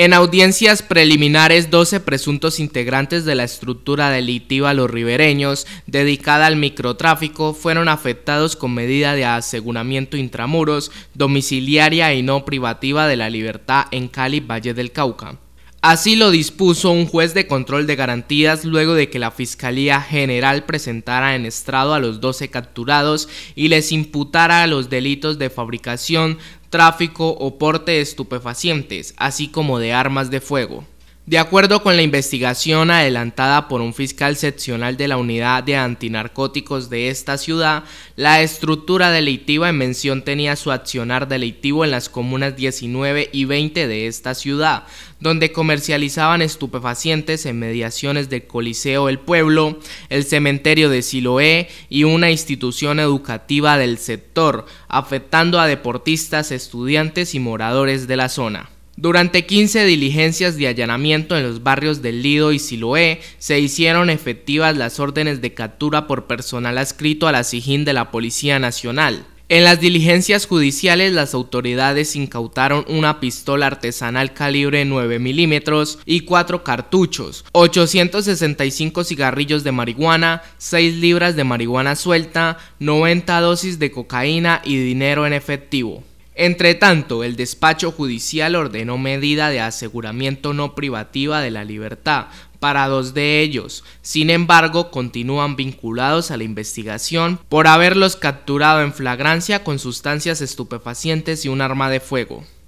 En audiencias preliminares, 12 presuntos integrantes de la estructura delictiva Los Ribereños, dedicada al microtráfico, fueron afectados con medida de aseguramiento intramuros, domiciliaria y no privativa de la libertad en Cali, Valle del Cauca. Así lo dispuso un juez de control de garantías luego de que la Fiscalía General presentara en estrado a los 12 capturados y les imputara los delitos de fabricación, tráfico o porte de estupefacientes, así como de armas de fuego. De acuerdo con la investigación adelantada por un fiscal seccional de la Unidad de Antinarcóticos de esta ciudad, la estructura delictiva en mención tenía su accionar delictivo en las comunas 19 y 20 de esta ciudad, donde comercializaban estupefacientes en mediaciones del Coliseo el Pueblo, el cementerio de Siloé y una institución educativa del sector, afectando a deportistas, estudiantes y moradores de la zona. Durante 15 diligencias de allanamiento en los barrios de Lido y Siloé, se hicieron efectivas las órdenes de captura por personal adscrito a la sigin de la Policía Nacional. En las diligencias judiciales, las autoridades incautaron una pistola artesanal calibre 9 milímetros y 4 cartuchos, 865 cigarrillos de marihuana, 6 libras de marihuana suelta, 90 dosis de cocaína y dinero en efectivo. Entre tanto, el despacho judicial ordenó medida de aseguramiento no privativa de la libertad para dos de ellos. Sin embargo, continúan vinculados a la investigación por haberlos capturado en flagrancia con sustancias estupefacientes y un arma de fuego.